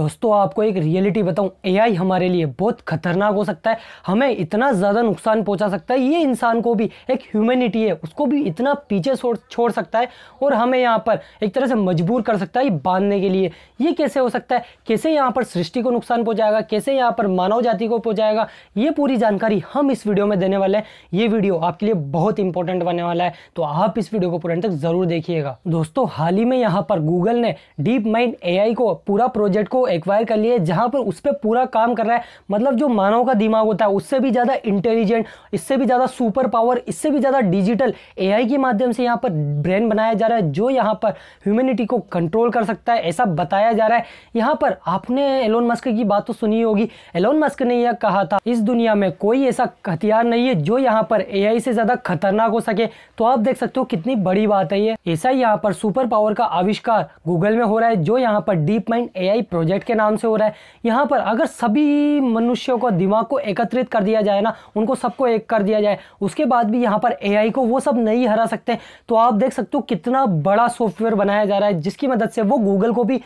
दोस्तों आपको एक रियलिटी बताऊं एआई हमारे लिए बहुत खतरनाक हो सकता है हमें इतना ज़्यादा नुकसान पहुंचा सकता है ये इंसान को भी एक ह्यूमैनिटी है उसको भी इतना पीछे छोड़ सकता है और हमें यहाँ पर एक तरह से मजबूर कर सकता है बांधने के लिए ये कैसे हो सकता है कैसे यहाँ पर सृष्टि को नुकसान पहुँचाएगा कैसे यहाँ पर मानव जाति को पहुँचाएगा ये पूरी जानकारी हम इस वीडियो में देने वाले हैं ये वीडियो आपके लिए बहुत इंपॉर्टेंट बनने वाला है तो आप इस वीडियो को पूरा तक ज़रूर देखिएगा दोस्तों हाल ही में यहाँ पर गूगल ने डीप माइंड ए को पूरा प्रोजेक्ट को एक्वायर कर लिया है जहाँ पर उस पर पूरा काम कर रहा है मतलब जो मानव का दिमाग होता है उससे भी ज़्यादा इंटेलिजेंट इससे भी ज़्यादा सुपर पावर इससे भी ज़्यादा डिजिटल ए के माध्यम से यहाँ पर ब्रेन बनाया जा रहा है जो यहाँ पर ह्यूमैनिटी को कंट्रोल कर सकता है ऐसा बताया जा रहा है यहाँ पर आपने एलोन मस्क की बात तो सुनी होगी एलोन मस्क ने यह कहा था इस दुनिया में कोई ऐसा हथियार नहीं है जो यहाँ पर ए से ज़्यादा खतरनाक हो सके तो आप देख सकते हो कितनी बड़ी बात है ये ऐसा यहाँ पर सुपर पावर का आविष्कार गूगल में हो रहा है जो यहाँ पर डीप माइंड ए प्रोजेक्ट वेट के नाम से हो रहा है यहाँ पर अगर सभी मनुष्यों को दिमाग को एकत्रित कर दिया जाए ना उनको सबको एक कर दिया जाए उसके बाद भी यहाँ पर ए को वो सब नहीं हरा सकते तो आप देख सकते हो कितना बड़ा सॉफ्टवेयर बनाया जा रहा है जिसकी मदद से वो गूगल को भी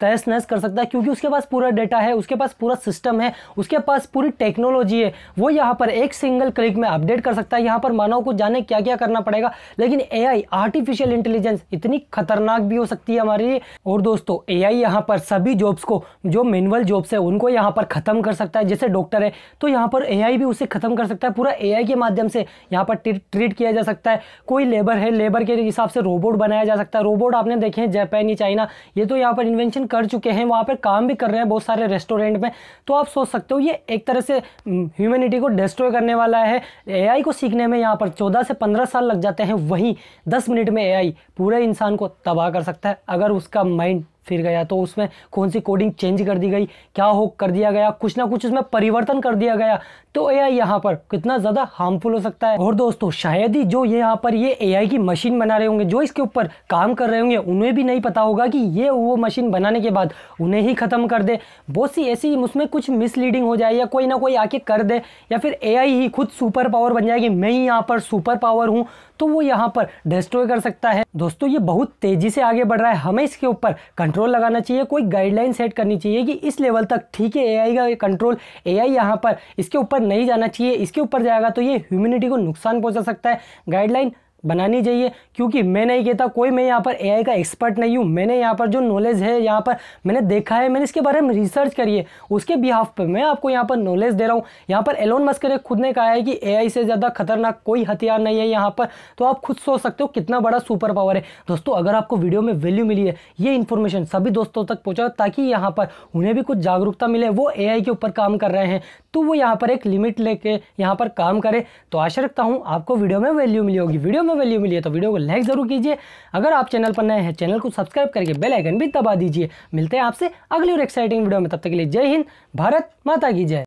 तहस नहस कर सकता है क्योंकि उसके पास पूरा डेटा है उसके पास पूरा सिस्टम है उसके पास पूरी टेक्नोलॉजी है वो यहाँ पर एक सिंगल क्लिक में अपडेट कर सकता है यहाँ पर मानव को जाने क्या क्या करना पड़ेगा लेकिन एआई आर्टिफिशियल इंटेलिजेंस इतनी खतरनाक भी हो सकती है हमारे लिए और दोस्तों ए आई यहाँ पर सभी जॉब्स को जो मेनुअल जॉब्स है उनको यहाँ पर ख़त्म कर सकता है जैसे डॉक्टर है तो यहाँ पर ए भी उसे ख़त्म कर सकता है पूरा ए के माध्यम से यहाँ पर ट्रीट किया जा सकता है कोई लेबर है लेबर के हिसाब से रोबोट बनाया जा सकता है रोबोट आपने देखे हैं या चाइना ये तो यहाँ पर इन्वेंशन ऑपरेशन कर चुके हैं वहाँ पर काम भी कर रहे हैं बहुत सारे रेस्टोरेंट में तो आप सोच सकते हो ये एक तरह से हम्म, ह्यूमेनिटी को डिस्ट्रॉय करने वाला है ए को सीखने में यहाँ पर चौदह से पंद्रह साल लग जाते हैं वहीं दस मिनट में ए पूरे इंसान को तबाह कर सकता है अगर उसका माइंड फिर गया तो उसमें कौन सी कोडिंग चेंज कर दी गई क्या हो कर दिया गया कुछ ना कुछ उसमें परिवर्तन कर दिया गया तो ए आई यहाँ पर कितना ज़्यादा हार्मफुल हो सकता है और दोस्तों शायद ही जो ये यहाँ पर ये ए आई की मशीन बना रहे होंगे जो इसके ऊपर काम कर रहे होंगे उन्हें भी नहीं पता होगा कि ये वो मशीन बनाने के बाद उन्हें ही ख़त्म कर दे बहुत सी ऐसी उसमें कुछ मिसलीडिंग हो जाए या कोई ना कोई आके कर दे या फिर ए आई ही खुद सुपर पावर बन जाएगी मैं ही यहाँ पर सुपर पावर हूँ तो वो यहाँ पर डिस्ट्रॉय कर सकता है दोस्तों ये बहुत तेज़ी से आगे बढ़ रहा है हमें इसके ऊपर कंट्रोल लगाना चाहिए कोई गाइडलाइन सेट करनी चाहिए कि इस लेवल तक ठीक है एआई का कंट्रोल एआई यहाँ पर इसके ऊपर नहीं जाना चाहिए इसके ऊपर जाएगा तो ये ह्यूमिनिटी को नुकसान पहुँचा सकता है गाइडलाइन बनानी चाहिए क्योंकि मैं नहीं कहता कोई मैं यहाँ पर ए का एक्सपर्ट नहीं हूँ मैंने यहाँ पर जो नॉलेज है यहाँ पर मैंने देखा है मैंने इसके बारे में रिसर्च करी है उसके बिहाफ पर मैं आपको यहाँ पर नॉलेज दे रहा हूँ यहाँ पर एलोन मस्कर ने खुद ने कहा है कि ए से ज़्यादा खतरनाक कोई हथियार नहीं है यहाँ पर तो आप खुद सोच सकते हो कितना बड़ा सुपर पावर है दोस्तों अगर आपको वीडियो में वैल्यू मिली है ये इन्फॉर्मेशन सभी दोस्तों तक पहुँचाओ ताकि यहाँ पर उन्हें भी कुछ जागरूकता मिले वो ए के ऊपर काम कर रहे हैं तो वो यहाँ पर एक लिमिट लेके यहाँ पर काम करें तो आशा रखता हूँ आपको वीडियो में वैल्यू मिली होगी वीडियो में में वैल्यू मिली है तो वीडियो को लाइक जरूर कीजिए अगर आप चैनल पर नए हैं चैनल को सब्सक्राइब करके बेल आइकन भी दबा दीजिए मिलते हैं आपसे अगली और एक्साइटिंग वीडियो में तब तक के लिए जय हिंद भारत माता की जय